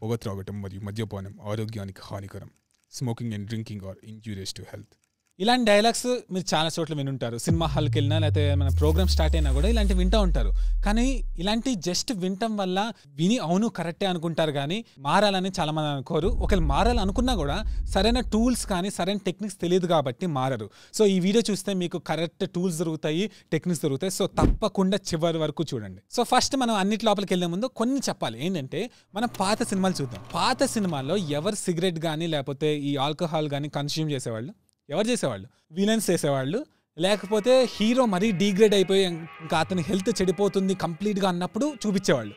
Pogotrogatum or Madhyapanam or organic haanikaram, smoking and drinking are injurious to health. ఇలాంటి dialogues మీరు చాలా చోట్ల వినుంటారు సినిమా హాల్కి వెళ్ళినా లేకపోతే మన ప్రోగ్రామ్ స్టార్ట్ అయినా కూడా ఇలాంటివి వింటూ ఉంటారు కానీ ఇలాంటి జస్ట్ వినటం వల్ల విని అవును కరెక్టే అనుకుంటారు కానీ మారాలని చాలా మంది అనుకోరు ఒకవేళ మారాలనుకున్నా కూడా సరైన టూల్స్ కానీ సరైన టెక్నిక్స్ తెలియదు కాబట్టి మారరు సో ఈ వీడియో చూస్తే మీకు కరెక్ట్ టూల్స్ దొరుకుతాయి టెక్నిక్స్ దొరుకుతాయి సో తప్పకుండా చివరి వరకు చూడండి సో ఫస్ట్ మనం అన్నిటి లోపలికి వెళ్ళే ముందు కొన్ని చెప్పాలి ఏంటంటే మనం పాత సినిమాలు చూద్దాం పాత సినిమాల్లో ఎవరు సిగరెట్ కానీ లేకపోతే ఈ ఆల్కహాల్ కానీ కన్స్యూమ్ చేసేవాళ్ళు ఎవరు చేసేవాళ్ళు విలన్స్ చేసేవాళ్ళు లేకపోతే హీరో మరీ డీగ్రేడ్ అయిపోయి ఇంకా అతని హెల్త్ చెడిపోతుంది కంప్లీట్గా అన్నప్పుడు చూపించేవాళ్ళు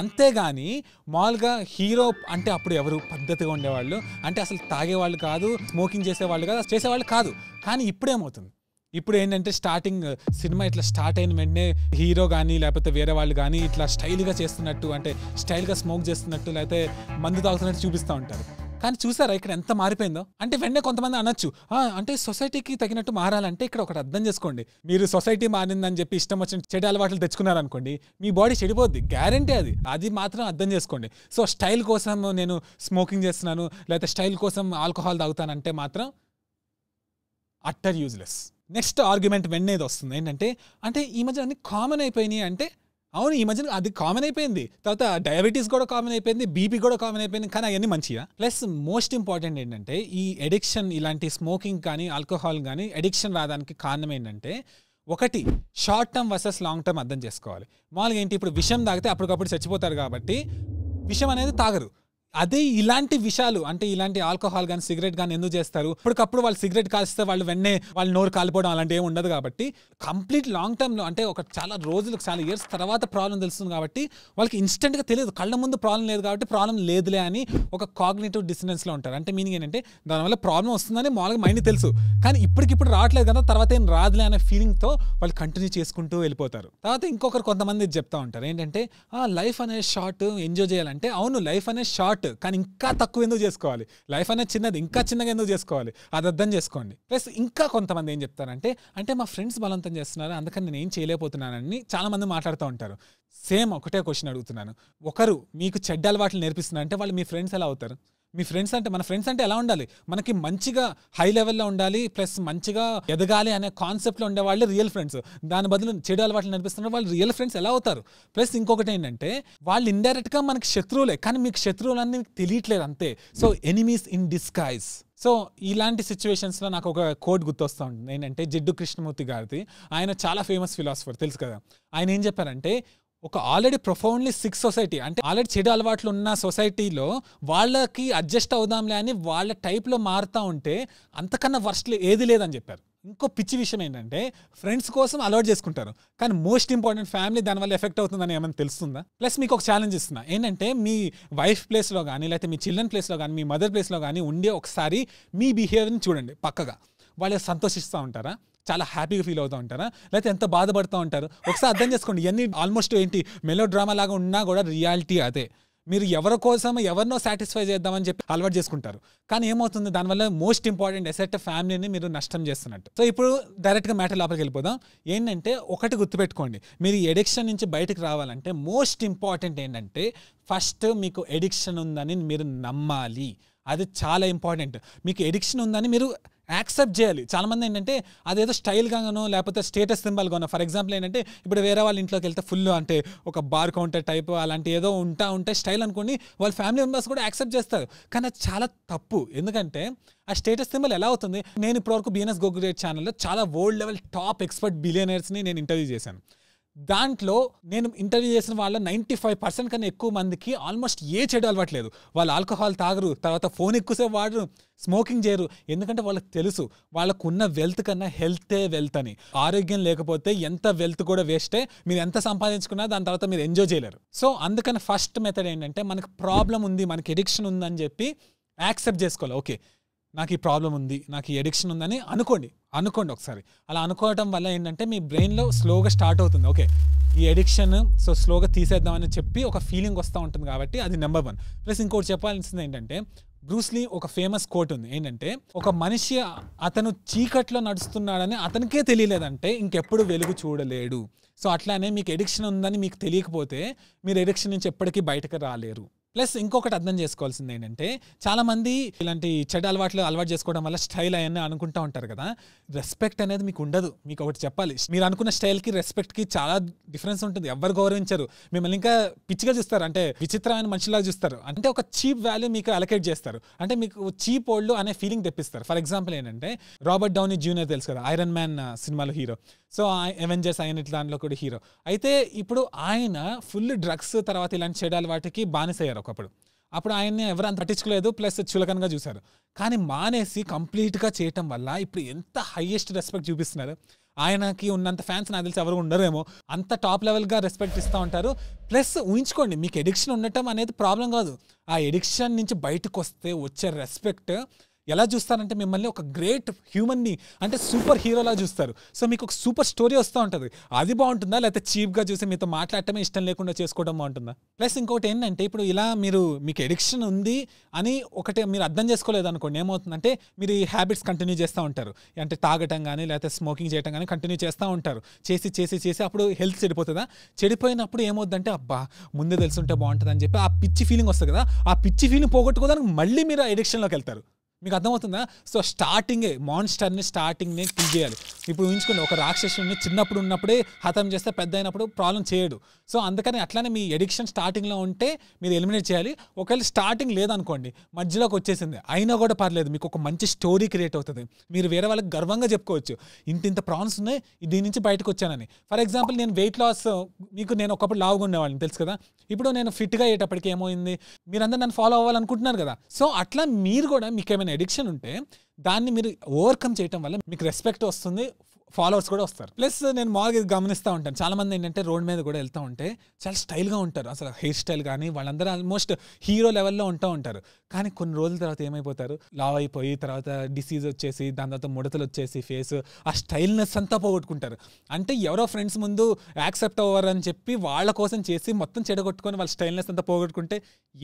అంతేగాని మామూలుగా హీరో అంటే అప్పుడు ఎవరు పద్ధతిగా ఉండేవాళ్ళు అంటే అసలు తాగేవాళ్ళు కాదు స్మోకింగ్ చేసేవాళ్ళు కాదు చేసేవాళ్ళు కాదు కానీ ఇప్పుడేమవుతుంది ఇప్పుడు ఏంటంటే స్టార్టింగ్ సినిమా ఇట్లా స్టార్ట్ అయిన వెంటనే హీరో కానీ లేకపోతే వేరే వాళ్ళు కానీ ఇట్లా స్టైల్గా చేస్తున్నట్టు అంటే స్టైల్గా స్మోక్ చేస్తున్నట్టు లేకపోతే మందు తాగుతున్నట్టు చూపిస్తూ ఉంటారు కానీ చూసారా ఇక్కడ ఎంత మారిపోయిందో అంటే వెంటనే కొంతమంది అనొచ్చు అంటే సొసైటీకి తగినట్టు మారాలంటే ఇక్కడ ఒకటి అర్థం చేసుకోండి మీరు సొసైటీ మారిందని చెప్పి ఇష్టం వచ్చిన చెడు అలవాట్లు తెచ్చుకున్నారనుకోండి మీ బాడీ చెడిపోద్ది గ్యారంటీ అది అది మాత్రం అర్థం చేసుకోండి సో స్టైల్ కోసం నేను స్మోకింగ్ చేస్తున్నాను లేకపోతే స్టైల్ కోసం ఆల్కహాల్ తాగుతానంటే మాత్రం అట్టర్ యూజ్లెస్ నెక్స్ట్ ఆర్గ్యుమెంట్ వెన్నేది వస్తుంది ఏంటంటే అంటే ఈ మధ్య అన్ని కామన్ అయిపోయినాయి అంటే అవును ఈ మధ్యన అది కామన్ అయిపోయింది తర్వాత డయాబెటీస్ కూడా కామన్ అయిపోయింది బీపీ కూడా కామన్ అయిపోయింది కానీ అవన్నీ మంచిగా ప్లస్ మోస్ట్ ఇంపార్టెంట్ ఏంటంటే ఈ ఎడిక్షన్ ఇలాంటి స్మోకింగ్ కానీ ఆల్కహాల్ కానీ ఎడిక్షన్ రావడానికి కారణం ఏంటంటే ఒకటి short term versus long term అర్థం చేసుకోవాలి మామూలుగా ఏంటి ఇప్పుడు విషం తాగితే అప్పటికప్పుడు చచ్చిపోతారు కాబట్టి విషం అనేది తాగరు అదే ఇలాంటి విషయాలు అంటే ఇలాంటి ఆల్కహాల్ కానీ సిగరెట్ కానీ ఎందుకు చేస్తారు ఇప్పటికప్పుడు వాళ్ళు సిగరెట్ కాల్స్తే వాళ్ళు వెన్నే వాళ్ళు నోరు కాలిపోవడం అలాంటి ఏమి ఉండదు కాబట్టి కంప్లీట్ లాంగ్ లో అంటే ఒక చాలా రోజులు చాలా ఇయర్స్ తర్వాత ప్రాబ్లం తెలుస్తుంది కాబట్టి వాళ్ళకి గా తెలియదు కళ్ళ ముందు ప్రాబ్లం లేదు కాబట్టి ప్రాబ్లం లేదులే అని ఒక కాగ్నేటివ్ డిస్టెన్స్లో ఉంటారు అంటే మీనింగ్ ఏంటంటే దానివల్ల ప్రాబ్లం వస్తుందని మామూలుగా మైండ్ తెలుసు కానీ ఇప్పటికిప్పుడు రావట్లేదు కదా తర్వాత ఏం రాదులే అనే ఫీలింగ్తో వాళ్ళు కంటిన్యూ చేసుకుంటూ వెళ్ళిపోతారు తర్వాత ఇంకొకరు కొంతమంది చెప్తా ఉంటారు ఏంటంటే లైఫ్ అనేది షార్ట్ ఎంజాయ్ చేయాలంటే అవును లైఫ్ అనేది షార్ట్ నాట్ కానీ ఇంకా తక్కువ ఎందుకు చేసుకోవాలి లైఫ్ అనేది చిన్నది ఇంకా చిన్నగా ఎందుకు చేసుకోవాలి అది అర్థం చేసుకోండి ప్లస్ ఇంకా కొంతమంది ఏం చెప్తారంటే అంటే మా ఫ్రెండ్స్ బలవంతం చేస్తున్నారు అందుకని నేను ఏం చేయలేకపోతున్నానని చాలామంది మాట్లాడుతూ ఉంటారు సేమ్ ఒకటే క్వశ్చన్ అడుగుతున్నాను ఒకరు మీకు చెడ్డ అలవాట్లు నేర్పిస్తున్నారంటే వాళ్ళు మీ ఫ్రెండ్స్ ఎలా అవుతారు మీ ఫ్రెండ్స్ అంటే మన ఫ్రెండ్స్ అంటే ఎలా ఉండాలి మనకి మంచిగా హై లెవెల్లో ఉండాలి ప్లస్ మంచిగా ఎదగాలి అనే కాన్సెప్ట్లో ఉండే వాళ్ళు రియల్ ఫ్రెండ్స్ దాని బదులు చెడు అలవాట్లు నడిపిస్తున్న వాళ్ళు రియల్ ఫ్రెండ్స్ ఎలా అవుతారు ప్లస్ ఇంకొకటి ఏంటంటే వాళ్ళు ఇండైరెక్ట్గా మనకి శత్రువులే కానీ మీకు శత్రువులన్నీ తెలియట్లేదు అంతే so enemies in disguise so ఇలాంటి సిచ్యువేషన్స్లో నాకు ఒక కోట్ గుర్తొస్తూ ఉంటుంది ఏంటంటే జిడ్డు కృష్ణమూర్తి గారిది ఆయన చాలా ఫేమస్ ఫిలాసఫర్ తెలుసు కదా ఆయన ఏం చెప్పారంటే ఒక ఆల్రెడీ ప్రొఫౌండ్లీ సిక్స్ సొసైటీ అంటే ఆల్రెడీ చెడు అలవాట్లు ఉన్న సొసైటీలో వాళ్ళకి అడ్జస్ట్ అవుదాంలే అని వాళ్ళ టైప్లో మారుతూ ఉంటే అంతకన్నా వర్స్ట్ ఏది లేదని చెప్పారు ఇంకో పిచ్చి విషయం ఏంటంటే ఫ్రెండ్స్ కోసం అలవాట్ చేసుకుంటారు కానీ మోస్ట్ ఇంపార్టెంట్ ఫ్యామిలీ దానివల్ల ఎఫెక్ట్ అవుతుందని ఏమైనా తెలుస్తుందా ప్లస్ మీకు ఒక ఛాలెంజ్ ఇస్తున్నా ఏంటంటే మీ వైఫ్ ప్లేస్లో కానీ లేకపోతే మీ చిల్డ్రన్ ప్లేస్లో కానీ మీ మదర్ ప్లేస్లో కానీ ఉండే ఒకసారి మీ బిహేవియర్ని చూడండి పక్కగా వాళ్ళు సంతోషిస్తూ ఉంటారా చాలా హ్యాపీగా ఫీల్ అవుతూ ఉంటారా లేకపోతే ఎంత బాధపడుతూ ఉంటారు ఒకసారి అర్థం చేసుకోండి ఇవన్నీ ఆల్మోస్ట్ ఏంటి మెలో డ్రామా లాగా ఉన్నా కూడా రియాలిటీ అదే మీరు ఎవరి కోసం ఎవరినో సాటిస్ఫై చేద్దామని చెప్పి అలవాటు చేసుకుంటారు కానీ ఏమవుతుంది దానివల్ల మోస్ట్ ఇంపార్టెంట్ ఎసెట్ ఫ్యామిలీని మీరు నష్టం చేస్తున్నట్టు సో ఇప్పుడు డైరెక్ట్గా మ్యాటర్ లోపలికి వెళ్ళిపోదాం ఏంటంటే ఒకటి గుర్తుపెట్టుకోండి మీరు ఎడిక్షన్ నుంచి బయటకు రావాలంటే మోస్ట్ ఇంపార్టెంట్ ఏంటంటే ఫస్ట్ మీకు ఎడిక్షన్ ఉందని మీరు నమ్మాలి అది చాలా ఇంపార్టెంట్ మీకు ఎడిక్షన్ ఉందని మీరు యాక్సెప్ట్ చేయాలి చాలామంది ఏంటంటే అదేదో స్టైల్గానో లేకపోతే స్టేటస్ సింబల్గానో ఫర్ ఎగ్జాంపుల్ ఏంటంటే ఇప్పుడు వేరే వాళ్ళ ఇంట్లోకి వెళ్తే ఫుల్ అంటే ఒక బార్ కౌంటర్ టైప్ అలాంటి ఏదో ఉంటా ఉంటే స్టైల్ అనుకోండి వాళ్ళ ఫ్యామిలీ మెంబర్స్ కూడా యాక్సెప్ట్ చేస్తారు కానీ అది చాలా తప్పు ఎందుకంటే ఆ స్టేటస్ సింబల్ ఎలా అవుతుంది నేను ఇప్పటివరకు బిఎన్ఎస్ గోగురేట్ ఛానల్లో చాలా వరల్డ్ లెవెల్ టాప్ ఎక్స్పర్ట్ బిలియనర్స్ని నేను ఇంటర్వ్యూ చేశాను దాంట్లో నేను ఇంటర్వ్యూ చేసిన వాళ్ళ నైంటీ ఫైవ్ పర్సెంట్ కన్నా ఎక్కువ మందికి ఆల్మోస్ట్ ఏ చెడు అలవాట్లేదు వాళ్ళు ఆల్కహాల్ తాగరు తర్వాత ఫోన్ ఎక్కువసేపు వాడరు స్మోకింగ్ చేయరు ఎందుకంటే వాళ్ళకి తెలుసు వాళ్ళకు ఉన్న వెల్త్ కన్నా హెల్తే వెల్త్ అని ఆరోగ్యం లేకపోతే ఎంత వెల్త్ కూడా వేస్టే మీరు ఎంత సంపాదించుకున్నా దాని తర్వాత మీరు ఎంజాయ్ చేయలేరు సో అందుకని ఫస్ట్ మెథడ్ ఏంటంటే మనకు ప్రాబ్లం ఉంది మనకి ఎడిక్షన్ ఉందని చెప్పి యాక్సెప్ట్ చేసుకోవాలి ఓకే నాకు ఈ ప్రాబ్లం ఉంది నాకు ఈ ఎడిక్షన్ ఉందని అనుకోండి అనుకోండి ఒకసారి అలా అనుకోవటం వల్ల ఏంటంటే మీ బ్రెయిన్లో స్లోగా స్టార్ట్ అవుతుంది ఓకే ఈ ఎడిక్షన్ సో స్లోగా తీసేద్దామని చెప్పి ఒక ఫీలింగ్ వస్తూ ఉంటుంది కాబట్టి అది నెంబర్ వన్ ప్లస్ ఇంకోటి చెప్పాల్సింది ఏంటంటే బ్రూస్లీ ఒక ఫేమస్ కోట్ ఉంది ఏంటంటే ఒక మనిషి అతను చీకట్లో నడుస్తున్నాడని అతనికే తెలియలేదంటే ఇంకెప్పుడు వెలుగు చూడలేడు సో అట్లానే మీకు ఎడిక్షన్ ఉందని మీకు తెలియకపోతే మీరు ఎడిక్షన్ నుంచి ఎప్పటికీ బయటకు రాలేరు ప్లస్ ఇంకొకటి అర్థం చేసుకోవాల్సింది ఏంటంటే చాలామంది ఇలాంటి చెడ్డ అలవాట్లు అలవాటు చేసుకోవడం వల్ల స్టైల్ అవన్నీ అనుకుంటూ ఉంటారు కదా రెస్పెక్ట్ అనేది మీకు ఉండదు మీకు ఒకటి చెప్పాలి మీరు అనుకున్న స్టైల్కి రెస్పెక్ట్కి చాలా డిఫరెన్స్ ఉంటుంది ఎవరు గౌరవించరు మిమ్మల్ని ఇంకా పిచ్చిగా చూస్తారు అంటే విచిత్రమైన మనిషిలాగా చూస్తారు అంటే ఒక చీప్ వాల్యూ మీకు అలకేట్ చేస్తారు అంటే మీకు చీప్ ఓల్డ్ అనే ఫీలింగ్ తెప్పిస్తారు ఫర్ ఎగ్జాంపుల్ ఏంటంటే రాబర్ట్ డౌనీ జూనియర్ తెలుసు కదా ఐరన్ మ్యాన్ సినిమాలో హీరో సో ఎవెంజర్స్ అయిన దాంట్లో కూడా హీరో అయితే ఇప్పుడు ఆయన ఫుల్ డ్రగ్స్ తర్వాత ఇలాంటి చేయడాలు వాటికి బానిసయ్యారు ఒకప్పుడు అప్పుడు ఆయన్ని అంత పట్టించుకోలేదు ప్లస్ చులకనగా చూశారు కానీ మానేసి కంప్లీట్గా చేయటం వల్ల ఇప్పుడు ఎంత హైయెస్ట్ రెస్పెక్ట్ చూపిస్తున్నారు ఆయనకి ఉన్నంత ఫ్యాన్స్ నాకు తెలిసి ఎవరు ఉండరేమో అంత టాప్ లెవెల్గా రెస్పెక్ట్ ఇస్తూ ఉంటారు ప్లస్ ఊహించుకోండి మీకు ఎడిక్షన్ ఉండటం అనేది ప్రాబ్లం కాదు ఆ ఎడిక్షన్ నుంచి బయటకు వస్తే వచ్చే రెస్పెక్ట్ ఎలా చూస్తారంటే మిమ్మల్ని ఒక గ్రేట్ హ్యూమన్ని అంటే సూపర్ హీరోలా చూస్తారు సో మీకు ఒక సూపర్ స్టోరీ వస్తూ ఉంటుంది అది బాగుంటుందా లేకపోతే చీప్గా చూసి మీతో మాట్లాడటమే ఇష్టం లేకుండా చేసుకోవడం బాగుంటుందా ప్లస్ ఇంకోటి ఏంటంటే ఇప్పుడు ఇలా మీరు మీకు ఎడిక్షన్ ఉంది అని ఒకటే మీరు అర్థం చేసుకోలేదు అనుకోండి ఏమవుతుందంటే మీరు ఈ హ్యాబిట్స్ కంటిన్యూ చేస్తూ ఉంటారు అంటే తాగటం కానీ లేకపోతే స్మోకింగ్ చేయటం కానీ కంటిన్యూ చేస్తూ ఉంటారు చేసి చేసి చేసి అప్పుడు హెల్త్ చెడిపోతుందా చెడిపోయినప్పుడు ఏమవుద్దంటే అబ్బా ముందే తెలుసుంటే బాగుంటుంది అని చెప్పి ఆ పిచ్చి ఫీలింగ్ వస్తుంది కదా ఆ పిచ్చి ఫీలింగ్ పోగొట్టుకోవడానికి మళ్ళీ మీరు ఎడిక్షన్లోకి వెళ్తారు మీకు అర్థమవుతుందా సో స్టార్టింగే మాన్స్టర్ని స్టార్టింగ్నే కిల్ చేయాలి ఇప్పుడు ఊహించుకోండి ఒక రాక్షసుని చిన్నప్పుడు ఉన్నప్పుడే హతం చేస్తే పెద్ద అయినప్పుడు ప్రాబ్లం చేయడు సో అందుకని అట్లానే మీ ఎడిక్షన్ స్టార్టింగ్లో ఉంటే మీరు ఎలిమినేట్ చేయాలి ఒకవేళ స్టార్టింగ్ లేదనుకోండి మధ్యలోకి వచ్చేసింది అయినా కూడా పర్లేదు మీకు ఒక మంచి స్టోరీ క్రియేట్ అవుతుంది మీరు వేరే వాళ్ళకి గర్వంగా చెప్పుకోవచ్చు ఇంత ఇంత ప్రాన్స్ ఉన్నాయి దీని నుంచి బయటకు వచ్చానని ఫర్ ఎగ్జాంపుల్ నేను వెయిట్ లాస్ మీకు నేను ఒకప్పుడు లావుగా ఉండేవాళ్ళని తెలుసు కదా ఇప్పుడు నేను ఫిట్గా అయ్యేటప్పటికి ఏమైంది మీరందరూ నన్ను ఫాలో అవ్వాలనుకుంటున్నారు కదా సో అట్లా మీరు కూడా మీకు ఏదైనా ఎడిక్షన్ ఉంటే దాన్ని మీరు ఓవర్కమ్ చేయటం వల్ల మీకు రెస్పెక్ట్ వస్తుంది ఫాలోవర్స్ కూడా వస్తారు ప్లస్ నేను మామూలుగా గమనిస్తూ ఉంటాను చాలా మంది ఏంటంటే రోడ్ మీద కూడా వెళ్తూ ఉంటే చాలా స్టైల్గా ఉంటారు అసలు హెయిర్ స్టైల్ కానీ వాళ్ళందరూ ఆల్మోస్ట్ హీరో లెవెల్లో ఉంటూ ఉంటారు కానీ కొన్ని రోజుల తర్వాత ఏమైపోతారు లావ్ అయిపోయి తర్వాత డిసీజ్ వచ్చేసి దాని తర్వాత ముడతలు వచ్చేసి ఫేస్ ఆ స్టైల్నెస్ అంతా పోగొట్టుకుంటారు అంటే ఎవరో ఫ్రెండ్స్ ముందు యాక్సెప్ట్ అవ్వరు అని చెప్పి వాళ్ళ కోసం చేసి మొత్తం చెడగొట్టుకొని వాళ్ళ స్టైల్నెస్ అంతా పోగొట్టుకుంటే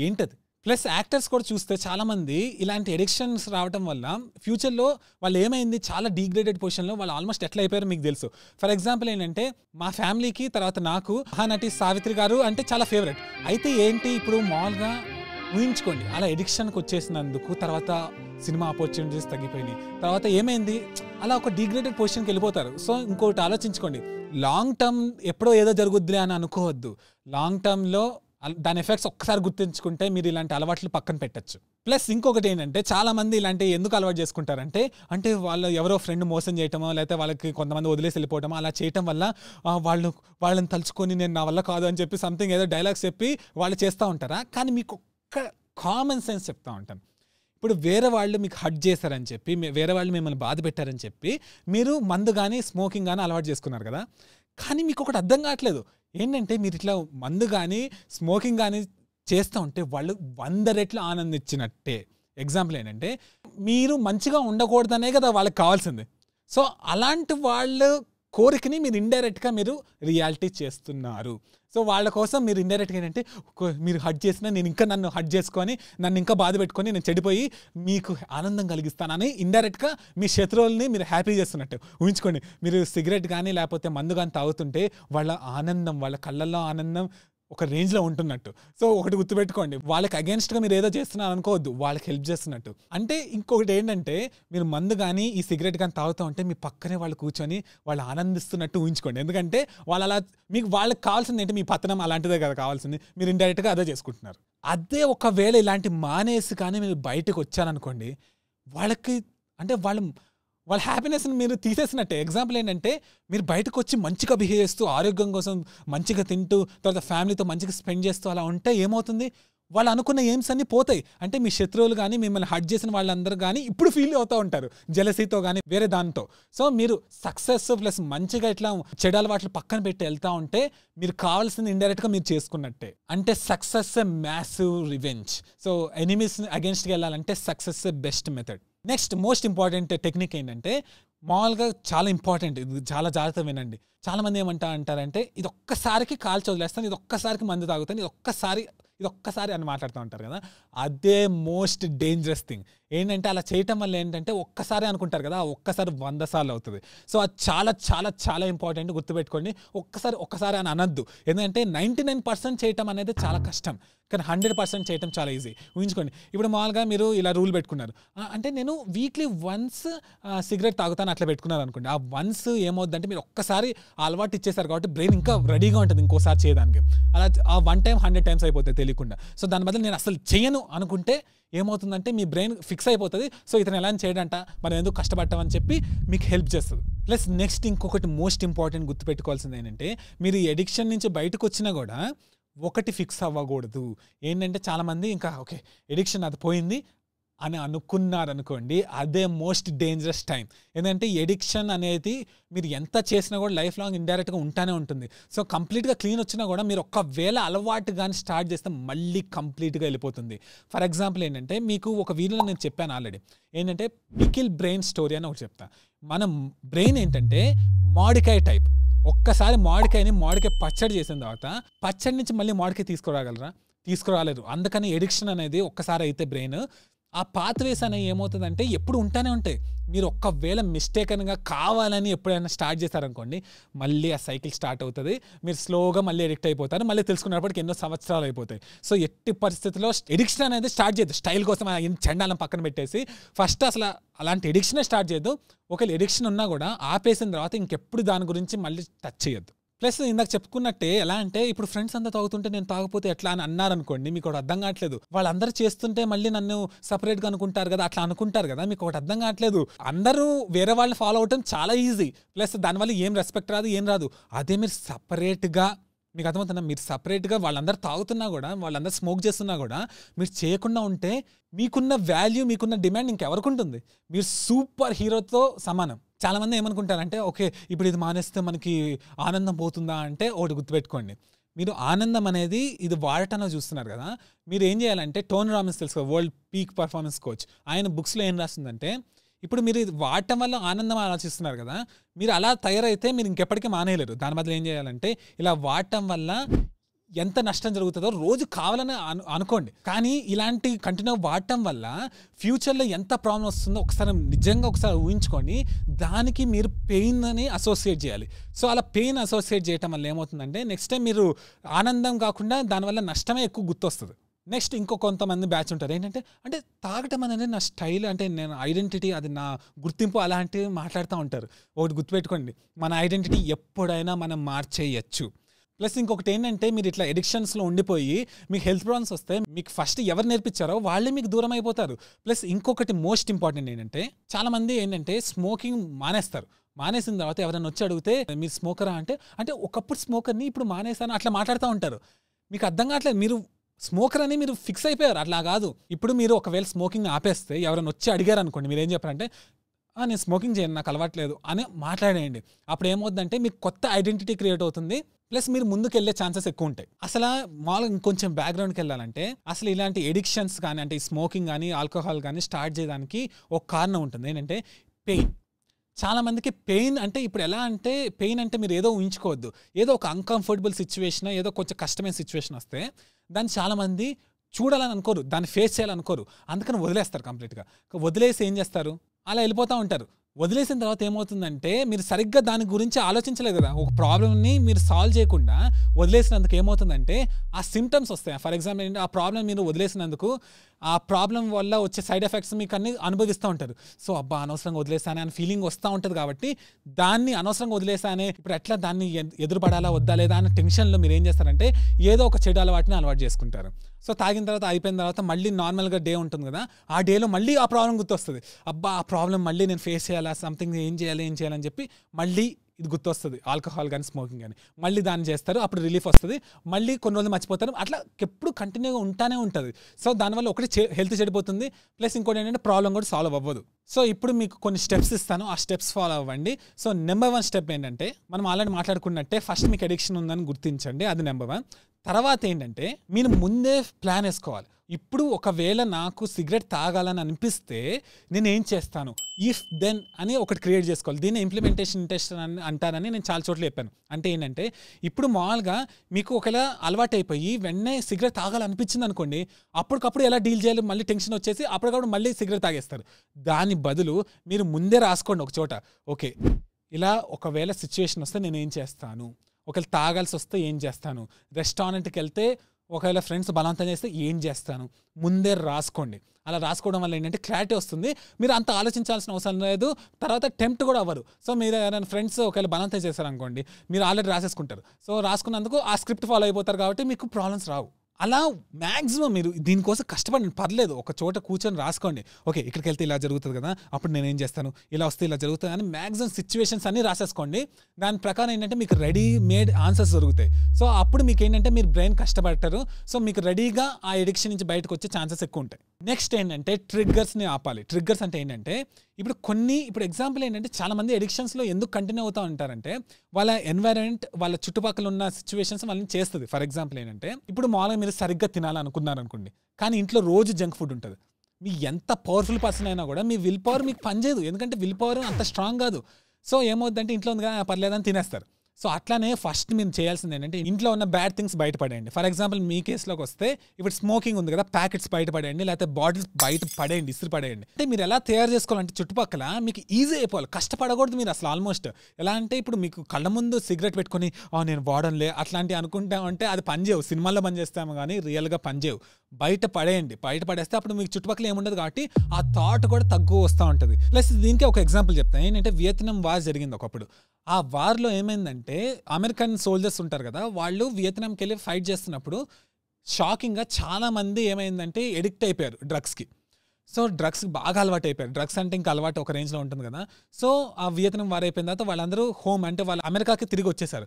ఏంటది ప్లస్ యాక్టర్స్ కూడా చూస్తే చాలామంది ఇలాంటి ఎడిక్షన్స్ రావడం వల్ల ఫ్యూచర్లో వాళ్ళు ఏమైంది చాలా డీగ్రేడెడ్ పొజిషన్లో వాళ్ళు ఆల్మోస్ట్ ఎట్లా అయిపోయారు మీకు తెలుసు ఫర్ ఎగ్జాంపుల్ ఏంటంటే మా ఫ్యామిలీకి తర్వాత నాకు మహానటి సావిత్రి గారు అంటే చాలా ఫేవరెట్ అయితే ఏంటి ఇప్పుడు మామూలుగా ఊహించుకోండి అలా ఎడిక్షన్కి వచ్చేసినందుకు తర్వాత సినిమా ఆపర్చునిటీస్ తగ్గిపోయినాయి తర్వాత ఏమైంది అలా ఒక డిగ్రేడెడ్ పొజిషన్కి వెళ్ళిపోతారు సో ఇంకోటి ఆలోచించుకోండి లాంగ్ టర్మ్ ఎప్పుడో ఏదో జరుగుద్దిలే అని అనుకోవద్దు లాంగ్ టర్మ్లో దాని ఎఫెక్ట్స్ ఒక్కసారి గుర్తుంచుకుంటే మీరు ఇలాంటి అలవాట్లు పక్కన పెట్టచ్చు ప్లస్ ఇంకొకటి ఏంటంటే చాలా మంది ఇలాంటి ఎందుకు అలవాటు చేసుకుంటారంటే అంటే వాళ్ళు ఎవరో ఫ్రెండ్ మోసం చేయటమో లేకపోతే వాళ్ళకి కొంతమంది వదిలేసి వెళ్ళిపోవటమో అలా చేయటం వల్ల వాళ్ళు వాళ్ళని తలుచుకొని నేను నా వల్ల కాదు అని చెప్పి సంథింగ్ ఏదో డైలాగ్స్ చెప్పి వాళ్ళు చేస్తూ ఉంటారా కానీ మీకు ఒక్క కామన్ సెన్స్ చెప్తూ ఉంటాను ఇప్పుడు వేరే వాళ్ళు మీకు హట్ చేశారని చెప్పి వేరే వాళ్ళు మిమ్మల్ని బాధ పెట్టారని చెప్పి మీరు మందు కానీ స్మోకింగ్ కానీ అలవాటు చేసుకున్నారు కదా కానీ మీకు ఒకటి అర్థం కావట్లేదు ఏంటంటే మీరు ఇట్లా మందు కానీ స్మోకింగ్ కానీ చేస్తూ ఉంటే వాళ్ళు వంద రెట్లు ఆనందించినట్టే ఎగ్జాంపుల్ ఏంటంటే మీరు మంచిగా ఉండకూడదనే కదా వాళ్ళకి కావాల్సింది సో అలాంటి వాళ్ళు కోరికని మీరు ఇండైరెక్ట్గా మీరు రియాలిటీ చేస్తున్నారు సో వాళ్ళ కోసం మీరు ఇండైరెక్ట్గా ఏంటంటే మీరు హట్ చేసినా నేను ఇంకా నన్ను హట్ చేసుకొని నన్ను ఇంకా బాధ పెట్టుకొని నేను చెడిపోయి మీకు ఆనందం కలిగిస్తానని ఇండైరెక్ట్గా మీ శత్రువుల్ని మీరు హ్యాపీ చేస్తున్నట్టు ఊహించుకోండి మీరు సిగరెట్ కానీ లేకపోతే మందు కానీ తాగుతుంటే వాళ్ళ ఆనందం వాళ్ళ కళ్ళల్లో ఆనందం ఒక రేంజ్లో ఉంటున్నట్టు సో ఒకటి గుర్తుపెట్టుకోండి వాళ్ళకి అగేన్స్ట్గా మీరు ఏదో చేస్తున్నారు అనుకోవద్దు వాళ్ళకి హెల్ప్ చేస్తున్నట్టు అంటే ఇంకొకటి ఏంటంటే మీరు మందు కానీ ఈ సిగరెట్ కానీ తాగుతూ ఉంటే మీ పక్కనే వాళ్ళు కూర్చొని వాళ్ళు ఆనందిస్తున్నట్టు ఊహించుకోండి ఎందుకంటే వాళ్ళు అలా మీకు వాళ్ళకి కావాల్సింది ఏంటి మీ పతనం అలాంటిదే కదా కావాల్సింది మీరు ఇండైరెక్ట్గా అదే చేసుకుంటున్నారు అదే ఒకవేళ ఇలాంటి మానేసి కానీ మీరు బయటకు వచ్చారనుకోండి వాళ్ళకి అంటే వాళ్ళు వాళ్ళ హ్యాపీనెస్ని మీరు తీసేసినట్టే ఎగ్జాంపుల్ ఏంటంటే మీరు బయటకు వచ్చి మంచిగా బిహేవ్ చేస్తూ ఆరోగ్యం కోసం మంచిగా తింటూ తర్వాత ఫ్యామిలీతో మంచిగా స్పెండ్ చేస్తూ అలా ఉంటే ఏమవుతుంది వాళ్ళు అనుకున్న ఎయిమ్స్ అన్నీ పోతాయి అంటే మీ శత్రువులు కానీ మిమ్మల్ని హట్ చేసిన వాళ్ళందరూ కానీ ఇప్పుడు ఫీల్ అవుతూ ఉంటారు జలసీతో కానీ వేరే దాంతో సో మీరు సక్సెస్ ప్లస్ మంచిగా ఇట్లా చెడాల వాటిని పక్కన పెట్టి వెళ్తూ ఉంటే మీరు కావాల్సింది ఇండైరెక్ట్గా మీరు చేసుకున్నట్టే అంటే success massive revenge so enemies అగేన్స్ట్కి వెళ్ళాలంటే success best method next most important technique ఏంటంటే మామూలుగా చాలా ఇంపార్టెంట్ ఇది చాలా జాగ్రత్త వినండి చాలామంది ఏమంటా అంటారంటే ఇది ఒక్కసారికి కాల్చి వదిలేస్తాను ఇది ఒక్కసారికి మందు తాగుతాను ఇది ఒక్కసారి ఇది ఒక్కసారి అని మాట్లాడుతూ ఉంటారు కదా అదే మోస్ట్ డేంజరస్ థింగ్ ఏంటంటే అలా చేయటం వల్ల ఏంటంటే ఒక్కసారి అనుకుంటారు కదా ఒక్కసారి వంద సార్లు అవుతుంది సో అది చాలా చాలా చాలా ఇంపార్టెంట్ గుర్తుపెట్టుకోండి ఒక్కసారి ఒక్కసారి అని అనద్దు ఎందుకంటే నైంటీ నైన్ పర్సెంట్ చేయటం అనేది చాలా కష్టం కానీ హండ్రెడ్ పర్సెంట్ చేయటం చాలా ఈజీ ఊహించుకోండి ఇప్పుడు మామూలుగా మీరు ఇలా రూల్ పెట్టుకున్నారు అంటే నేను వీక్లీ వన్స్ సిగరెట్ తాగుతాను అట్లా పెట్టుకున్నారు అనుకోండి ఆ వన్స్ ఏమవుద్దంటే మీరు ఒక్కసారి అలవాటు ఇచ్చేసారు కాబట్టి బ్రెయిన్ ఇంకా రెడీగా ఉంటుంది ఇంకోసారి చేయడానికి అలా ఆ వన్ టైం హండ్రెడ్ టైమ్స్ అయిపోతాయి తెలియకుండా సో దాని బదులు నేను అసలు చేయను అనుకుంటే ఏమవుతుందంటే మీ బ్రెయిన్ ఫిక్స్ అయిపోతుంది సో ఇతను ఎలా చేయడంట మనం ఎందుకు కష్టపడటం చెప్పి మీకు హెల్ప్ చేస్తుంది ప్లస్ నెక్స్ట్ ఇంకొకటి మోస్ట్ ఇంపార్టెంట్ గుర్తుపెట్టుకోవాల్సింది ఏంటంటే మీరు ఎడిక్షన్ నుంచి బయటకు వచ్చినా కూడా ఒకటి ఫిక్స్ అవ్వకూడదు ఏంటంటే చాలామంది ఇంకా ఓకే ఎడిక్షన్ అది పోయింది అని అనుకున్నారనుకోండి అదే మోస్ట్ డేంజరస్ టైం ఏంటంటే ఎడిక్షన్ అనేది మీరు ఎంత చేసినా కూడా లైఫ్ లాంగ్ ఇండైరెక్ట్గా ఉంటానే ఉంటుంది సో కంప్లీట్గా క్లీన్ వచ్చినా కూడా మీరు ఒకవేళ అలవాటు కానీ స్టార్ట్ చేస్తే మళ్ళీ కంప్లీట్గా వెళ్ళిపోతుంది ఫర్ ఎగ్జాంపుల్ ఏంటంటే మీకు ఒక వీడియోలో నేను చెప్పాను ఆల్రెడీ ఏంటంటే పికిల్ బ్రెయిన్ స్టోరీ అని ఒకటి చెప్తాను మన బ్రెయిన్ ఏంటంటే మాడికాయ టైప్ ఒక్కసారి మాడికాయని మాడికాయ పచ్చడి చేసిన తర్వాత పచ్చడి నుంచి మళ్ళీ మాడికాయ తీసుకురాగలరా తీసుకురాలేదు అందుకని ఎడిక్షన్ అనేది ఒక్కసారి అయితే బ్రెయిన్ ఆ పాత్వేస్ అనేవి ఏమవుతుందంటే ఎప్పుడు ఉంటానే ఉంటాయి మీరు ఒక్కవేళ మిస్టేకన్గా కావాలని ఎప్పుడైనా స్టార్ట్ చేస్తారనుకోండి మళ్ళీ ఆ సైకిల్ స్టార్ట్ అవుతుంది మీరు స్లోగా మళ్ళీ ఎడిక్ట్ అయిపోతారు మళ్ళీ తెలుసుకున్నప్పటికీ ఎన్నో సంవత్సరాలు అయిపోతాయి సో ఎట్టి పరిస్థితిలో ఎడిక్షన్ అనేది స్టార్ట్ చేయదు స్టైల్ కోసం చండాలం పక్కన పెట్టేసి ఫస్ట్ అసలు అలాంటి ఎడిక్షన్ స్టార్ట్ చేయదు ఒకవేళ ఎడిక్షన్ ఉన్నా కూడా ఆపేసిన తర్వాత ఇంకెప్పుడు దాని గురించి మళ్ళీ టచ్ చేయొద్దు ప్లస్ ఇందాక చెప్పుకున్నట్టే ఎలా అంటే ఇప్పుడు ఫ్రెండ్స్ అంతా తాగుతుంటే నేను తాగపోతే ఎట్లా అని అన్నారనుకోండి మీకు ఒకటి అర్థం కావట్లేదు వాళ్ళందరూ చేస్తుంటే మళ్ళీ నన్ను సపరేట్గా అనుకుంటారు కదా అట్లా అనుకుంటారు కదా మీకు ఒకటి అర్థం కావట్లేదు అందరూ వేరే వాళ్ళని ఫాలో అవటం చాలా ఈజీ ప్లస్ దానివల్ల ఏం రెస్పెక్ట్ రాదు ఏం రాదు అదే మీరు సపరేట్గా మీకు అర్థమవుతున్నా మీరు సపరేట్గా వాళ్ళందరూ తాగుతున్నా కూడా వాళ్ళందరూ స్మోక్ చేస్తున్నా కూడా మీరు చేయకుండా ఉంటే మీకున్న వాల్యూ మీకున్న డిమాండ్ ఇంకెవరికి ఉంటుంది మీరు సూపర్ హీరోతో సమానం చాలామంది ఏమనుకుంటారంటే ఓకే ఇప్పుడు ఇది మానేస్తే మనకి ఆనందం పోతుందా అంటే ఒకటి గుర్తుపెట్టుకోండి మీరు ఆనందం అనేది ఇది వాడటంలో చూస్తున్నారు కదా మీరు ఏం చేయాలంటే టోన్ రామన్స్ తెలుసు వరల్డ్ పీక్ పర్ఫార్మెన్స్ కోచ్ ఆయన బుక్స్లో ఏం రాస్తుందంటే ఇప్పుడు మీరు ఇది వాడటం వల్ల ఆనందం ఆలోచిస్తున్నారు కదా మీరు అలా తయారైతే మీరు ఇంకెప్పటికీ మానేయలేరు దాని బదులు ఏం చేయాలంటే ఇలా వాడటం వల్ల ఎంత నష్టం జరుగుతుందో రోజు కావాలని అనుకోండి కానీ ఇలాంటి కంటిన్యూ వాడటం వల్ల ఫ్యూచర్లో ఎంత ప్రాబ్లం వస్తుందో ఒకసారి నిజంగా ఒకసారి ఊహించుకొని దానికి మీరు పెయిన్ అని అసోసియేట్ చేయాలి సో అలా పెయిన్ అసోసియేట్ చేయటం వల్ల ఏమవుతుందంటే నెక్స్ట్ టైం మీరు ఆనందం కాకుండా దానివల్ల నష్టమే ఎక్కువ గుర్తొస్తుంది నెక్స్ట్ ఇంకో కొంతమంది బ్యాచ్ ఉంటారు ఏంటంటే అంటే తాగటం అనేది నా స్టైల్ అంటే నేను ఐడెంటిటీ అది నా గుర్తింపు అలాంటివి మాట్లాడుతూ ఉంటారు ఒకటి గుర్తుపెట్టుకోండి మన ఐడెంటిటీ ఎప్పుడైనా మనం మార్చేయచ్చు ప్లస్ ఇంకొకటి ఏంటంటే మీరు ఇట్లా ఎడిక్షన్స్లో ఉండిపోయి మీకు హెల్త్ ప్రాబ్లమ్స్ వస్తే మీకు ఫస్ట్ ఎవరు నేర్పించారో వాళ్ళే మీకు దూరం అయిపోతారు ప్లస్ ఇంకొకటి మోస్ట్ ఇంపార్టెంట్ ఏంటంటే చాలామంది ఏంటంటే స్మోకింగ్ మానేస్తారు మానేసిన తర్వాత ఎవరైనా వచ్చి అడిగితే మీరు స్మోకరా అంటే అంటే ఒకప్పుడు స్మోకర్ని ఇప్పుడు మానేసాను అట్లా మాట్లాడుతూ ఉంటారు మీకు అర్థం కావట్లేదు మీరు స్మోకర్ అని మీరు ఫిక్స్ అయిపోయారు అట్లా కాదు ఇప్పుడు మీరు ఒకవేళ స్మోకింగ్ ఆపేస్తే ఎవరైనా వచ్చి అడిగారు అనుకోండి మీరు ఏం చెప్పారంటే నేను స్మోకింగ్ చేయను నాకు అలవాట్లేదు అని మాట్లాడేయండి అప్పుడు ఏమవుతుందంటే మీకు కొత్త ఐడెంటిటీ క్రియేట్ అవుతుంది ప్లస్ మీరు ముందుకు వెళ్ళే ఛాన్సెస్ ఎక్కువ ఉంటాయి అసలు మామూలుగా ఇంకొంచెం బ్యాక్గ్రౌండ్కి వెళ్ళాలంటే అసలు ఇలాంటి ఎడిక్షన్స్ కానీ అంటే స్మోకింగ్ కానీ ఆల్కహాల్ కానీ స్టార్ట్ చేయడానికి ఒక కారణం ఉంటుంది ఏంటంటే పెయిన్ చాలామందికి పెయిన్ అంటే ఇప్పుడు ఎలా అంటే పెయిన్ అంటే మీరు ఏదో ఊహించుకోవద్దు ఏదో ఒక అన్కంఫర్టబుల్ సిచ్యువేషన్ ఏదో కొంచెం కష్టమైన సిచ్యువేషన్ వస్తే దాన్ని చాలామంది చూడాలని అనుకోరు దాన్ని ఫేస్ చేయాలనుకోరు అందుకని వదిలేస్తారు కంప్లీట్గా వదిలేసి ఏం చేస్తారు అలా వెళ్ళిపోతూ ఉంటారు వదిలేసిన తర్వాత ఏమవుతుందంటే మీరు సరిగ్గా దాని గురించి ఆలోచించలేదు కదా ఒక ప్రాబ్లమ్ని మీరు సాల్వ్ చేయకుండా వదిలేసినందుకు ఏమవుతుందంటే ఆ సిమ్టమ్స్ వస్తాయి ఫర్ ఎగ్జాంపుల్ ఏంటి ఆ ప్రాబ్లం మీరు వదిలేసినందుకు ఆ ప్రాబ్లం వల్ల వచ్చే సైడ్ ఎఫెక్ట్స్ మీకు అన్ని అనుభవిస్తూ ఉంటారు సో అబ్బా అనవసరంగా వదిలేసానే అని ఫీలింగ్ వస్తూ ఉంటుంది కాబట్టి దాన్ని అనవసరంగా వదిలేసానే ఇప్పుడు ఎట్లా దాన్ని ఎదురుపడాలా వద్దా లేదా అనే టెన్షన్లో మీరు ఏం చేస్తారంటే ఏదో ఒక చెడు అలవాటుని అలవాటు చేసుకుంటారు సో తాగిన తర్వాత అయిపోయిన తర్వాత మళ్ళీ నార్మల్గా డే ఉంటుంది కదా ఆ డేలో మళ్ళీ ఆ ప్రాబ్లం గుర్తొస్తుంది అబ్బా ఆ ప్రాబ్లం మళ్ళీ నేను ఫేస్ చేయాలా సంథింగ్ ఏం చేయాలి ఏం చేయాలని చెప్పి మళ్ళీ ఇది గుర్తొస్తుంది ఆల్కహాల్ కానీ స్మోకింగ్ కానీ మళ్ళీ దాన్ని చేస్తారు అప్పుడు రిలీఫ్ వస్తుంది మళ్ళీ కొన్ని రోజులు మర్చిపోతారు అట్లా ఎప్పుడు కంటిన్యూగా ఉంటానే ఉంటుంది సో దానివల్ల ఒకటి హెల్త్ చెడిపోతుంది ప్లస్ ఇంకోటి ఏంటంటే ప్రాబ్లం కూడా సాల్వ్ అవ్వదు సో ఇప్పుడు మీకు కొన్ని స్టెప్స్ ఇస్తాను ఆ స్టెప్స్ ఫాలో అవ్వండి సో నెంబర్ వన్ స్టెప్ ఏంటంటే మనం ఆల్రెడీ మాట్లాడుకున్నట్టే ఫస్ట్ మీకు అడిక్షన్ ఉందని గుర్తించండి అది నెంబర్ వన్ తర్వాత ఏంటంటే మీరు ముందే ప్లాన్ వేసుకోవాలి ఇప్పుడు ఒకవేళ నాకు సిగరెట్ తాగాలని అనిపిస్తే నేను ఏం చేస్తాను ఇఫ్ దెన్ అని ఒకటి క్రియేట్ చేసుకోవాలి దీన్ని ఇంప్లిమెంటేషన్ ఇంట్రెస్ట్ అని అంటారని నేను చాలా చోట్ల చెప్పాను అంటే ఏంటంటే ఇప్పుడు మామూలుగా మీకు ఒకవేళ అలవాటైపోయి వెంటనే సిగరెట్ తాగాలనిపించింది అనుకోండి అప్పటికప్పుడు ఎలా డీల్ చేయాలి మళ్ళీ టెన్షన్ వచ్చేసి అప్పటికప్పుడు మళ్ళీ సిగరెట్ తాగేస్తారు దాని బదులు మీరు ముందే రాసుకోండి ఒక చోట ఓకే ఇలా ఒకవేళ సిచ్యువేషన్ వస్తే నేను ఏం చేస్తాను ఒకవేళ తాగాల్సి వస్తే ఏం చేస్తాను రెస్టారెంట్కి వెళ్తే ఒకవేళ ఫ్రెండ్స్ బలవంతం చేస్తే ఏం చేస్తాను ముందే రాసుకోండి అలా రాసుకోవడం వల్ల ఏంటంటే క్లారిటీ వస్తుంది మీరు అంత ఆలోచించాల్సిన అవసరం లేదు తర్వాత టెంప్ట్ కూడా అవ్వరు సో మీరు ఏదైనా ఫ్రెండ్స్ ఒకవేళ బలవంతం చేశారనుకోండి మీరు ఆల్రెడీ రాసేసుకుంటారు సో రాసుకున్నందుకు ఆ స్క్రిప్ట్ ఫాలో అయిపోతారు కాబట్టి మీకు ప్రాబ్లమ్స్ రావు అలా మ్యాక్సిమం మీరు దీనికోసం కష్టపడండి పర్లేదు ఒక చోట కూర్చొని రాసుకోండి ఓకే ఇక్కడికి వెళ్తే ఇలా జరుగుతుంది కదా అప్పుడు నేను ఏం చేస్తాను ఇలా వస్తే ఇలా జరుగుతుంది అని మ్యాక్సిమం సిచ్యువేషన్స్ అన్నీ రాసేసుకోండి దాని ప్రకారం ఏంటంటే మీకు రెడీ మేడ్ ఆన్సర్స్ దొరుకుతాయి సో అప్పుడు మీకు ఏంటంటే మీరు బ్రెయిన్ కష్టపడతారు సో మీకు రెడీగా ఆ ఎడిక్షన్ నుంచి బయటకు వచ్చే ఛాన్సెస్ ఎక్కువ ఉంటాయి నెక్స్ట్ ఏంటంటే ట్రిగ్గర్స్ని ఆపాలి ట్రిగ్గర్స్ అంటే ఏంటంటే ఇప్పుడు కొన్ని ఇప్పుడు ఎగ్జాంపుల్ ఏంటంటే చాలామంది ఎడిక్షన్స్లో ఎందుకు కంటిన్యూ అవుతా ఉంటారంటే వాళ్ళ ఎన్వైరన్మెంట్ వాళ్ళ చుట్టుపక్కల ఉన్న సిచ్యువేషన్స్ వాళ్ళని చేస్తుంది ఫర్ ఎగ్జాంపుల్ ఏంటంటే ఇప్పుడు మామూలుగా మీరు సరిగ్గా తినాలనుకున్నారు అనుకోండి కానీ ఇంట్లో రోజు జంక్ ఫుడ్ ఉంటుంది మీ ఎంత పవర్ఫుల్ పర్సన్ అయినా కూడా మీ విల్ పవర్ మీకు పనిచేయదు ఎందుకంటే విల్ పవర్ అంత స్ట్రాంగ్ కాదు సో ఏమవుతుందంటే ఇంట్లో ఉంది కదా పర్లేదని తినేస్తారు సో అట్లానే ఫస్ట్ మీరు చేయాల్సింది ఏంటంటే ఇంట్లో ఉన్న బ్యాడ్ థింగ్స్ బయటపడండి ఫర్ ఎగ్జాంపుల్ మీ కేసులోకి వస్తే ఇప్పుడు స్మోకింగ్ ఉంది కదా ప్యాకెట్స్ బయటపడేయండి లేకపోతే బాటిల్స్ బయట పడేయండి ఇసురు పడేయండి అంటే మీరు ఎలా తయారు చేసుకోవాలంటే చుట్టుపక్కల మీకు ఈజీ అయిపోవాలి కష్టపడకూడదు మీరు అసలు ఆల్మోస్ట్ ఎలా అంటే ఇప్పుడు మీకు కళ్ళ ముందు సిగరెట్ పెట్టుకొని నేను వాడనులే అట్లాంటివి అనుకుంటామంటే అది పనిచేయవు సినిమాల్లో పనిచేస్తాము కానీ రియల్గా పనిచేయవు బయట పడేయండి బయట పడేస్తే అప్పుడు మీకు చుట్టుపక్కల ఏముండదు కాబట్టి ఆ థాట్ కూడా తగ్గు వస్తూ ఉంటుంది ప్లస్ దీనికి ఒక ఎగ్జాంపుల్ చెప్తాను ఏంటంటే వియత్నాం వార్ జరిగింది ఒకప్పుడు ఆ వార్లో ఏమైందంటే అమెరికన్ సోల్జర్స్ ఉంటారు కదా వాళ్ళు వియత్నాంకి వెళ్ళి ఫైట్ చేస్తున్నప్పుడు షాకింగ్గా చాలామంది ఏమైందంటే ఎడిక్ట్ అయిపోయారు డ్రగ్స్కి సో డ్రగ్స్ బాగా అలవాటు అయిపోయారు డ్రగ్స్ అంటే ఇంకా అలవాటు ఒక రేంజ్లో ఉంటుంది కదా సో ఆ వియత్నం వారు అయిపోయిన తర్వాత వాళ్ళందరూ హోమ్ అంటే వాళ్ళు అమెరికాకి తిరిగి వచ్చేసారు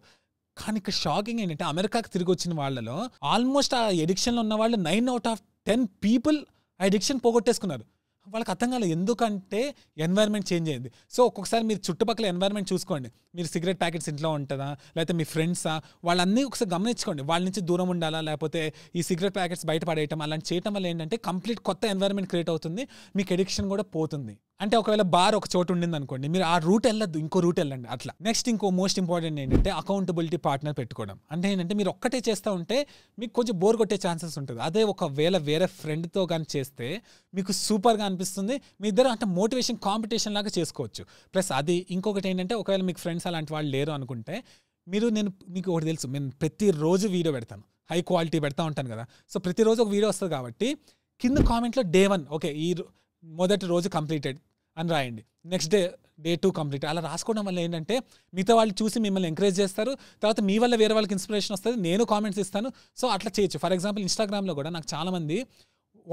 కానీ ఇక్కడ షాకింగ్ ఏంటంటే అమెరికాకి తిరిగి వచ్చిన వాళ్ళలో ఆల్మోస్ట్ ఆ ఎడిక్షన్లో ఉన్న వాళ్ళు nine out of ten people ఆ ఎడిక్షన్ పోగొట్టేసుకున్నారు వాళ్ళకి అర్థం కాలేదు ఎందుకంటే ఎన్వైర్న్మెంట్ చేంజ్ అయింది సో ఒక్కొక్కసారి మీరు చుట్టుపక్కల ఎన్వైర్న్మెంట్ చూసుకోండి మీరు సిగరెట్ ప్యాకెట్స్ ఇంట్లో ఉంటుందా లేకపోతే మీ ఫ్రెండ్సా వాళ్ళన్నీ ఒకసారి గమనించుకోండి వాళ్ళ నుంచి దూరం ఉండాలా లేకపోతే ఈ సిగరెట్ ప్యాకెట్స్ బయట పడేయటం అలాంటి చేయటం వల్ల ఏంటంటే కంప్లీట్ కొత్త ఎన్వైర్న్మెంట్ క్రియేట్ అవుతుంది మీకు ఎడిక్షన్ కూడా పోతుంది అంటే ఒకవేళ బార్ ఒక చోటు ఉండింది అనుకోండి మీరు ఆ రూట్ వెళ్ళద్దు ఇంకో రూట్ వెళ్ళండి అట్లా నెక్స్ట్ ఇంకో మోస్ట్ ఇంపార్టెంట్ ఏంటంటే అకౌంటబిలిటీ పార్ట్నర్ పెట్టుకోవడం అంటే ఏంటంటే మీరు ఒక్కటే చేస్తూ ఉంటే మీకు కొంచెం బోర్ కొట్టే ఛాన్సెస్ ఉంటుంది అదే ఒకవేళ వేరే ఫ్రెండ్తో కానీ చేస్తే మీకు సూపర్గా అనిపిస్తుంది మీ ఇద్దరు అంటే మోటివేషన్ కాంపిటీషన్ లాగా చేసుకోవచ్చు ప్లస్ అది ఇంకొకటి ఏంటంటే ఒకవేళ మీకు ఫ్రెండ్స్ అలాంటి వాళ్ళు లేరు అనుకుంటే మీరు నేను మీకు ఒకటి తెలుసు నేను ప్రతిరోజు వీడియో పెడతాను హై క్వాలిటీ పెడతా ఉంటాను కదా సో ప్రతిరోజు ఒక వీడియో వస్తుంది కాబట్టి కింద కామెంట్లో డే వన్ ఓకే ఈ మొదటి రోజు కంప్లీటెడ్ అని రాయండి next day day two complete అలా రాసుకోవడం వల్ల ఏంటంటే మిగతా వాళ్ళు చూసి మిమ్మల్ని ఎంకరేజ్ చేస్తారు తర్వాత మీ వల్ల వేరే వాళ్ళకి ఇన్స్పిరేషన్ వస్తుంది నేను కామెంట్స్ ఇస్తాను సో అట్లా చేయొచ్చు ఫర్ ఎగ్జాంపుల్ ఇన్స్టాగ్రామ్లో కూడా నాకు చాలామంది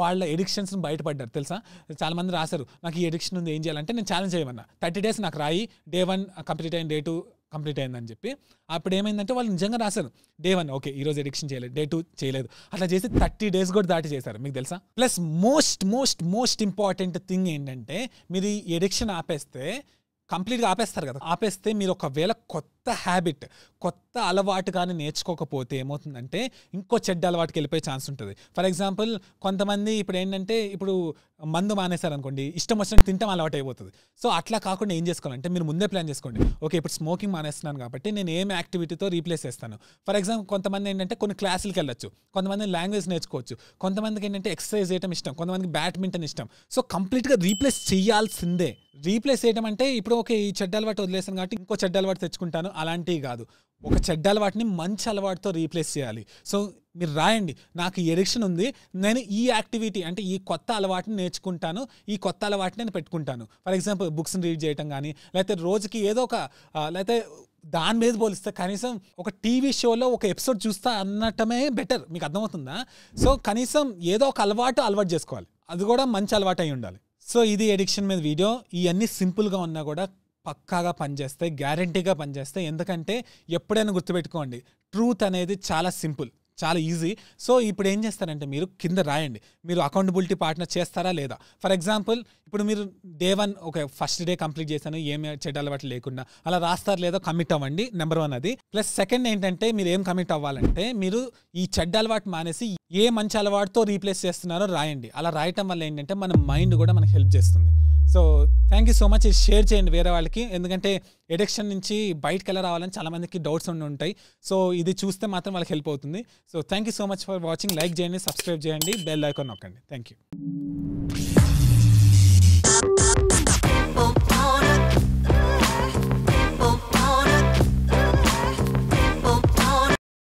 వాళ్ళ ఎడిక్షన్స్ని బయటపడ్డారు తెలుసా చాలామంది రాశారు నాకు ఈ ఎడిక్షన్ ఉంది ఏం చేయాలంటే నేను ఛాలెంజ్ చేయమన్నా థర్టీ డేస్ నాకు రాయి డే వన్ కంప్లీట్ అయిన డే టూ కంప్లీట్ అయిందని చెప్పి అప్పుడు ఏమైందంటే వాళ్ళు నిజంగా రాశారు డే వన్ ఓకే ఈరోజు ఎడిక్షన్ చేయలేదు డే టూ చేయలేదు అట్లా చేసి థర్టీ డేస్ కూడా దాటి చేశారు మీకు తెలుసా plus most most most important thing ఏంటంటే మీరు ఈ ఎడిక్షన్ ఆపేస్తే కంప్లీట్గా ఆపేస్తారు కదా ఆపేస్తే మీరు ఒకవేళ కొత్త కొత్త హ్యాబిట్ కొత్త అలవాటు కానీ నేర్చుకోకపోతే ఏమవుతుందంటే ఇంకో చెడ్డ అలవాటుకి వెళ్ళిపోయే ఛాన్స్ ఉంటుంది ఫర్ ఎగ్జాంపుల్ కొంతమంది ఇప్పుడు ఏంటంటే ఇప్పుడు మందు మానేశారనుకోండి ఇష్టం వచ్చినట్టు తింటాం అలవాటు అయిపోతుంది సో అట్లా కాకుండా ఏం చేసుకోవాలంటే మీరు ముందే ప్లాన్ చేసుకోండి ఓకే ఇప్పుడు స్మోకింగ్ మానేస్తున్నాను కాబట్టి నేను ఏం యాక్టివిటీతో రీప్లేస్ చేస్తాను ఫర్ ఎగ్జాంపుల్ కొంతమంది ఏంటంటే కొన్ని క్లాసులకు వెళ్ళొచ్చు కొంతమంది లాంగ్వేజ్ నేర్చుకోవచ్చు కొంతమందికి ఏంటంటే ఎక్సర్సైజ్ చేయడం ఇష్టం కొంతమందికి బ్యాడ్మింటన్ ఇష్టం సో కంప్లీట్గా రీప్లేస్ చేయాల్సిందే రీప్లేస్ చేయడం అంటే ఇప్పుడు ఓకే ఈ చెడ్డ అలవాటు వదిలేసాను కాబట్టి ఇంకో చెడ్డ అలవాటు తెచ్చుకుంటాను అలాంటివి కాదు ఒక చెడ్డ అలవాటుని మంచి అలవాటుతో రీప్లేస్ చేయాలి సో మీరు రాయండి నాకు ఎడిక్షన్ ఉంది నేను ఈ యాక్టివిటీ అంటే ఈ కొత్త అలవాటుని నేర్చుకుంటాను ఈ కొత్త అలవాటుని నేను పెట్టుకుంటాను ఫర్ ఎగ్జాంపుల్ బుక్స్ని రీడ్ చేయటం కానీ లేకపోతే రోజుకి ఏదో ఒక లేకపోతే దాని మీద పోలిస్తే కనీసం ఒక టీవీ షోలో ఒక ఎపిసోడ్ చూస్తా అన్నటమే బెటర్ మీకు అర్థమవుతుందా సో కనీసం ఏదో ఒక అలవాటు అలవాటు చేసుకోవాలి అది కూడా మంచి అలవాటు అయి ఉండాలి సో ఇది ఎడిక్షన్ మీద వీడియో ఇవన్నీ సింపుల్గా ఉన్నా కూడా పక్కాగా పనిచేస్తాయి గ్యారంటీగా పనిచేస్తాయి ఎందుకంటే ఎప్పుడైనా గుర్తుపెట్టుకోండి ట్రూత్ అనేది చాలా సింపుల్ చాలా ఈజీ సో ఇప్పుడు ఏం చేస్తారంటే మీరు కింద రాయండి మీరు అకౌంటబిలిటీ పార్ట్నర్ చేస్తారా లేదా ఫర్ ఎగ్జాంపుల్ ఇప్పుడు మీరు డే వన్ ఒక ఫస్ట్ డే కంప్లీట్ చేశాను ఏమి చెడ్డ అలవాటు లేకుండా అలా రాస్తారు లేదా కమిట్ అవ్వండి నెంబర్ వన్ అది ప్లస్ సెకండ్ ఏంటంటే మీరు ఏం కమిట్ అవ్వాలంటే మీరు ఈ చెడ్డ అలవాటు మానేసి ఏ మంచి అలవాటుతో రీప్లేస్ చేస్తున్నారో రాయండి అలా రాయటం వల్ల ఏంటంటే మన మైండ్ కూడా మనకు హెల్ప్ చేస్తుంది so thank you so much share చేయండి వేరే వాళ్ళకి ఎందుకంటే ఎడిక్షన్ నుంచి బయటకు కలర్ రావాలని చాలామందికి డౌట్స్ ఉండి ఉంటాయి సో ఇది చూస్తే మాత్రం వాళ్ళకి హెల్ప్ అవుతుంది so thank you so much for watching like చేయండి సబ్స్క్రైబ్ చేయండి బెల్ ఐకాన్ నొక్కండి థ్యాంక్ యూ